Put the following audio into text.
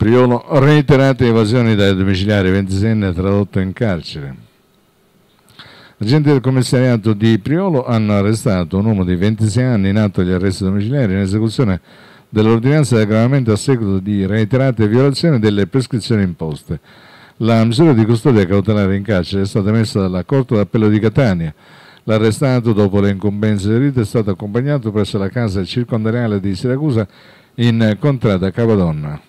Priolo reiterate evasioni dai domiciliari 26enne tradotto in carcere. Agenti del commissariato di Priolo hanno arrestato un uomo di 26 anni in atto agli arresti domiciliari in esecuzione dell'ordinanza di aggravamento a seguito di reiterate violazioni delle prescrizioni imposte. La misura di custodia cautelare in carcere è stata emessa dalla Corte d'Appello di Catania. L'arrestato, dopo le incombenze del rito, è stato accompagnato presso la casa circondariale di Siracusa in contrada Capadonna.